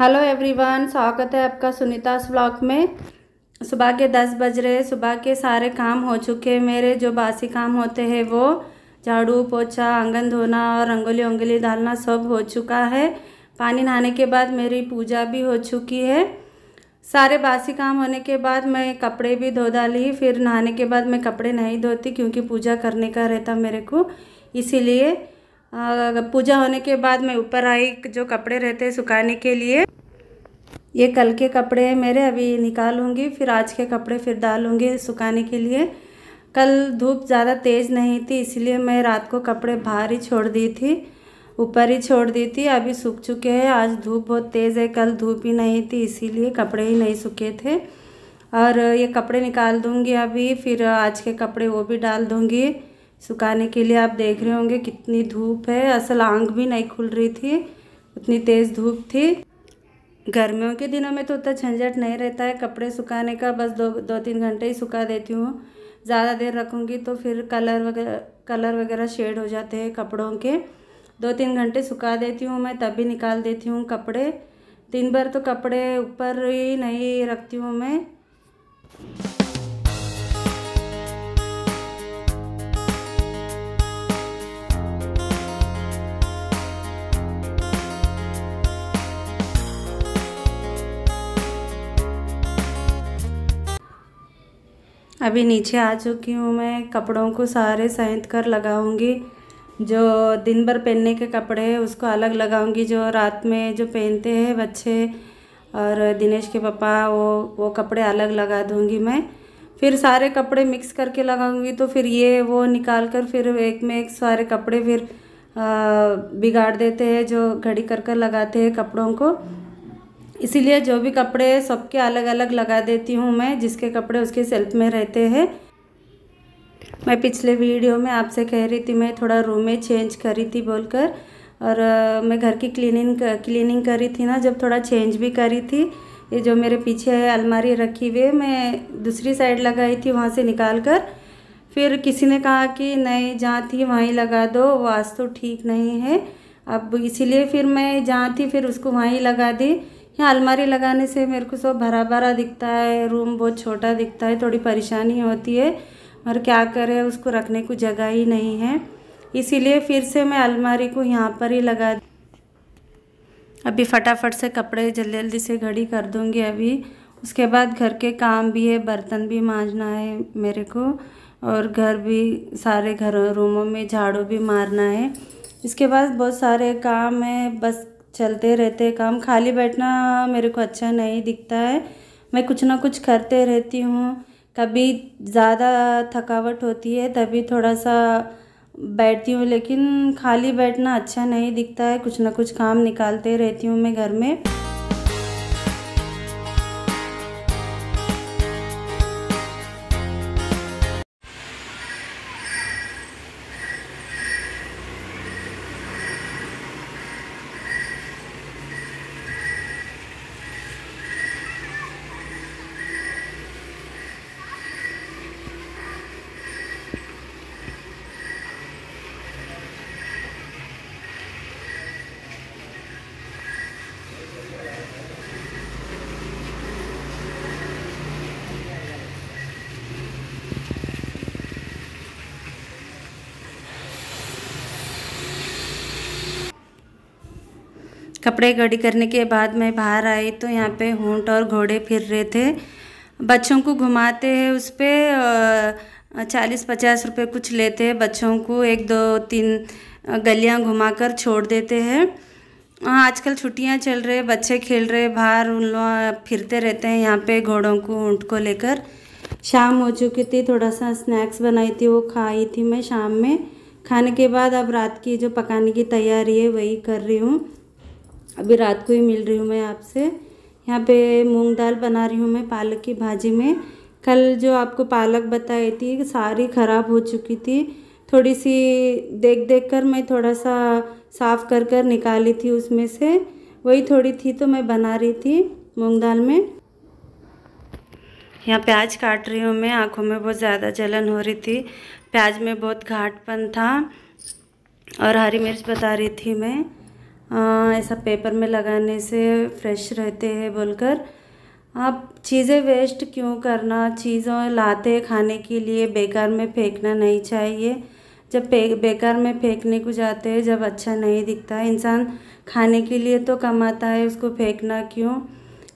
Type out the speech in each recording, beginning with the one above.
hello everyone स्वागत है आपका सुनीता ब्लॉग में सुबह के दस बज रहे सुबह के सारे काम हो चुके हैं मेरे जो बासी काम होते हैं वो झाड़ू पोछा आंगन धोना और रंगोली उंगली डालना सब हो चुका है पानी नहाने के बाद मेरी पूजा भी हो चुकी है सारे बासी काम होने के बाद मैं कपड़े भी धो डाली फिर नहाने के बाद मैं कपड़े नहीं धोती क्योंकि पूजा करने का रहता मेरे को इसीलिए पूजा होने के बाद मैं ऊपर आई जो कपड़े रहते हैं सुखाने के लिए ये कल के कपड़े हैं मेरे अभी निकालूंगी फिर आज के कपड़े फिर डालूंगी सुखाने के लिए कल धूप ज़्यादा तेज़ नहीं थी इसलिए मैं रात को कपड़े बाहर ही छोड़ दी थी ऊपर ही छोड़ दी थी अभी सूख चुके हैं आज धूप बहुत तेज़ है कल धूप ही नहीं थी इसीलिए कपड़े ही नहीं सूखे थे और ये कपड़े निकाल दूँगी अभी फिर आज के कपड़े वो भी डाल दूँगी सुखाने के लिए आप देख रहे होंगे कितनी धूप है असल आँख भी नहीं खुल रही थी उतनी तेज़ धूप थी गर्मियों के दिनों में तो उतना झंझट नहीं रहता है कपड़े सुखाने का बस दो दो तीन घंटे ही सुखा देती हूँ ज़्यादा देर रखूँगी तो फिर कलर वगैरह कलर वगैरह शेड हो जाते हैं कपड़ों के दो तीन घंटे सुखा देती हूँ मैं तभी निकाल देती हूँ कपड़े दिन भर तो कपड़े ऊपर ही नहीं रखती हूँ मैं अभी नीचे आ चुकी हूँ मैं कपड़ों को सारे सहित कर लगाऊँगी जो दिन भर पहनने के कपड़े हैं उसको अलग लगाऊँगी जो रात में जो पहनते हैं बच्चे और दिनेश के पापा वो वो कपड़े अलग लगा दूँगी मैं फिर सारे कपड़े मिक्स करके लगाऊँगी तो फिर ये वो निकाल कर फिर एक में एक सारे कपड़े फिर बिगाड़ देते हैं जो घड़ी कर कर लगाते हैं कपड़ों को इसीलिए जो भी कपड़े सबके अलग अलग लगा देती हूँ मैं जिसके कपड़े उसके सेल्फ में रहते हैं मैं पिछले वीडियो में आपसे कह रही थी मैं थोड़ा रूम में चेंज करी थी बोलकर और मैं घर की क्लीनिंग क्लीनिंग करी थी ना जब थोड़ा चेंज भी करी थी ये जो मेरे पीछे है अलमारी रखी हुई मैं दूसरी साइड लगाई थी वहाँ से निकाल कर फिर किसी ने कहा कि नहीं जहाँ थी वहीं लगा दो वास्तु तो ठीक नहीं है अब इसीलिए फिर मैं जहाँ थी फिर उसको वहीं लगा दी यहाँ अलमारी लगाने से मेरे को सब भरा भरा दिखता है रूम बहुत छोटा दिखता है थोड़ी परेशानी होती है और क्या करें उसको रखने को जगह ही नहीं है इसीलिए फिर से मैं अलमारी को यहाँ पर ही लगा अभी फटाफट से कपड़े जल्दी जल्दी से घड़ी कर दूँगी अभी उसके बाद घर के काम भी है बर्तन भी मांजना है मेरे को और घर भी सारे घर रूमों में झाड़ू भी मारना है इसके बाद बहुत सारे काम है बस चलते रहते काम खाली बैठना मेरे को अच्छा नहीं दिखता है मैं कुछ ना कुछ करते रहती हूँ कभी ज़्यादा थकावट होती है तभी थोड़ा सा बैठती हूँ लेकिन खाली बैठना अच्छा नहीं दिखता है कुछ ना कुछ काम निकालते रहती हूँ मैं घर में कपड़े गड़ी करने के बाद मैं बाहर आई तो यहाँ पे ऊँट और घोड़े फिर रहे थे बच्चों को घुमाते हैं उस पर चालीस पचास रुपये कुछ लेते हैं बच्चों को एक दो तीन गलियाँ घुमाकर छोड़ देते हैं हाँ आजकल छुट्टियाँ चल रहे बच्चे खेल रहे बाहर उन लोग फिरते रहते हैं यहाँ पे घोड़ों को ऊँट को लेकर शाम हो चुकी थी थोड़ा सा स्नैक्स बनाई थी वो खाई थी मैं शाम में खाने के बाद अब रात की जो पकाने की तैयारी है वही कर रही हूँ अभी रात को ही मिल रही हूँ मैं आपसे यहाँ पे मूंग दाल बना रही हूँ मैं पालक की भाजी में कल जो आपको पालक बताई थी सारी ख़राब हो चुकी थी थोड़ी सी देख देख कर मैं थोड़ा सा साफ़ कर कर निकाली थी उसमें से वही थोड़ी थी तो मैं बना रही थी मूंग दाल में यहाँ प्याज काट रही हूँ मैं आँखों में बहुत ज़्यादा जलन हो रही थी प्याज में बहुत घाटपन था और हरी मिर्च बता रही थी मैं हाँ, ऐसा पेपर में लगाने से फ्रेश रहते हैं बोलकर आप चीज़ें वेस्ट क्यों करना चीज़ों लाते खाने के लिए बेकार में फेंकना नहीं चाहिए जब बेकार में फेंकने को जाते हैं जब अच्छा नहीं दिखता है इंसान खाने के लिए तो कमाता है उसको फेंकना क्यों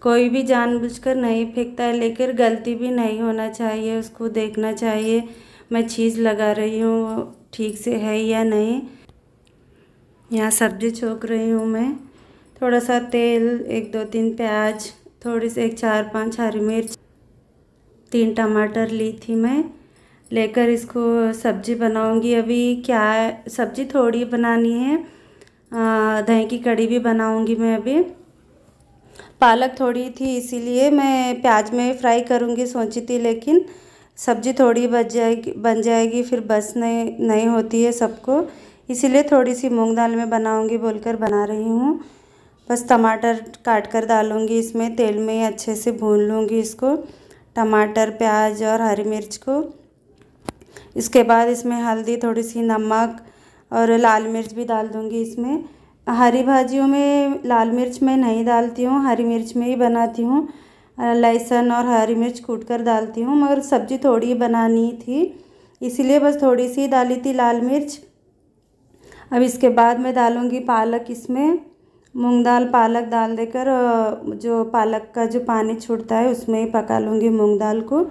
कोई भी जानबूझकर नहीं फेंकता है लेकिन गलती भी नहीं होना चाहिए उसको देखना चाहिए मैं चीज़ लगा रही हूँ ठीक से है या नहीं यहाँ सब्जी छोंक रही हूँ मैं थोड़ा सा तेल एक दो तीन प्याज थोड़ी सी एक चार पांच हरी मिर्च तीन टमाटर ली थी मैं लेकर इसको सब्जी बनाऊंगी अभी क्या सब्जी थोड़ी बनानी है दही की कड़ी भी बनाऊंगी मैं अभी पालक थोड़ी थी इसीलिए मैं प्याज में फ्राई करूंगी सोची थी लेकिन सब्जी थोड़ी बच जाएगी बन जाएगी फिर बस नहीं नहीं होती है सबको इसीलिए थोड़ी सी मूंग दाल में बनाऊंगी बोलकर बना रही हूँ बस टमाटर काट कर डालूँगी इसमें तेल में अच्छे से भून लूँगी इसको टमाटर प्याज और हरी मिर्च को इसके बाद इसमें हल्दी थोड़ी सी नमक और लाल मिर्च भी डाल दूँगी इसमें हरी भाजियों में लाल मिर्च में नहीं डालती हूँ हरी मिर्च में ही बनाती हूँ लहसुन और हरी मिर्च कूट कर डालती हूँ मगर सब्ज़ी थोड़ी बनानी थी इसीलिए बस थोड़ी सी डाली थी लाल मिर्च अब इसके बाद मैं डालूँगी पालक इसमें मूंग दाल पालक डाल देकर जो पालक का जो पानी छूटता है उसमें ही पका लूँगी मूँग दाल को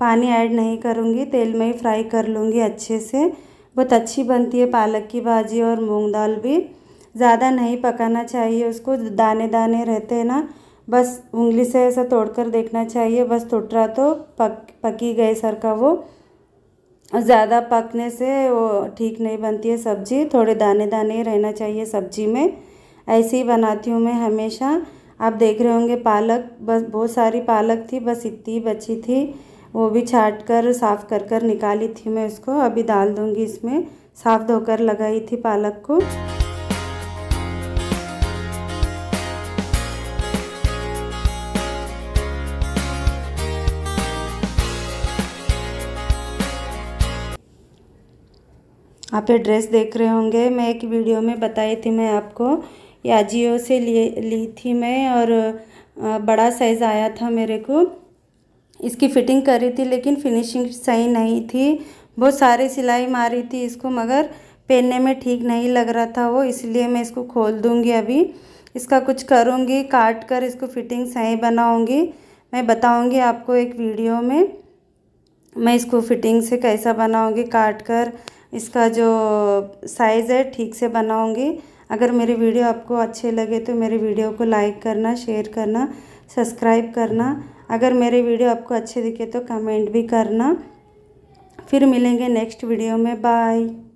पानी ऐड नहीं करूँगी तेल में ही फ्राई कर लूँगी अच्छे से बहुत अच्छी बनती है पालक की भाजी और मूँग दाल भी ज़्यादा नहीं पकाना चाहिए उसको दाने दाने रहते हैं ना बस उंगली से ऐसा तोड़कर देखना चाहिए बस टूट रहा तो पक पकी गए सर का वो ज़्यादा पकने से वो ठीक नहीं बनती है सब्ज़ी थोड़े दाने दाने रहना चाहिए सब्ज़ी में ऐसे ही बनाती हूँ मैं हमेशा आप देख रहे होंगे पालक बस बहुत सारी पालक थी बस इतनी बची थी वो भी छाट कर साफ़ कर कर निकाली थी मैं उसको अभी डाल दूँगी इसमें साफ़ धोकर लगाई थी पालक को यहाँ पे ड्रेस देख रहे होंगे मैं एक वीडियो में बताई थी मैं आपको याजियो से लिए ली थी मैं और बड़ा साइज़ आया था मेरे को इसकी फिटिंग कर रही थी लेकिन फिनिशिंग सही नहीं थी बहुत सारे सिलाई मारी थी इसको मगर पहनने में ठीक नहीं लग रहा था वो इसलिए मैं इसको खोल दूँगी अभी इसका कुछ करूँगी काट कर इसको फिटिंग सही बनाऊँगी मैं बताऊँगी आपको एक वीडियो में मैं इसको फिटिंग से कैसा बनाऊँगी काट कर इसका जो साइज़ है ठीक से बनाऊँगी अगर मेरी वीडियो आपको अच्छे लगे तो मेरे वीडियो को लाइक करना शेयर करना सब्सक्राइब करना अगर मेरे वीडियो आपको अच्छे दिखे तो कमेंट भी करना फिर मिलेंगे नेक्स्ट वीडियो में बाय